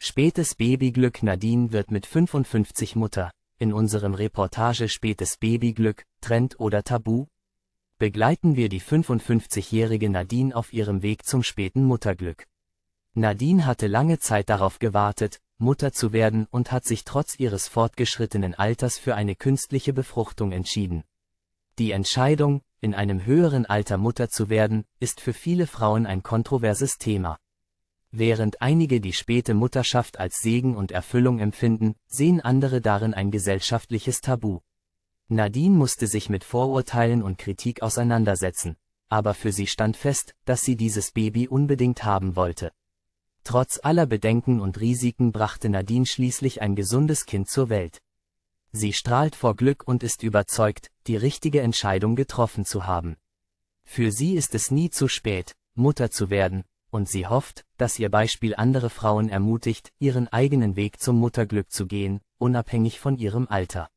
Spätes Babyglück Nadine wird mit 55 Mutter, in unserem Reportage Spätes Babyglück, Trend oder Tabu? Begleiten wir die 55-jährige Nadine auf ihrem Weg zum späten Mutterglück. Nadine hatte lange Zeit darauf gewartet, Mutter zu werden und hat sich trotz ihres fortgeschrittenen Alters für eine künstliche Befruchtung entschieden. Die Entscheidung, in einem höheren Alter Mutter zu werden, ist für viele Frauen ein kontroverses Thema. Während einige die späte Mutterschaft als Segen und Erfüllung empfinden, sehen andere darin ein gesellschaftliches Tabu. Nadine musste sich mit Vorurteilen und Kritik auseinandersetzen, aber für sie stand fest, dass sie dieses Baby unbedingt haben wollte. Trotz aller Bedenken und Risiken brachte Nadine schließlich ein gesundes Kind zur Welt. Sie strahlt vor Glück und ist überzeugt, die richtige Entscheidung getroffen zu haben. Für sie ist es nie zu spät, Mutter zu werden, und sie hofft, dass ihr Beispiel andere Frauen ermutigt, ihren eigenen Weg zum Mutterglück zu gehen, unabhängig von ihrem Alter.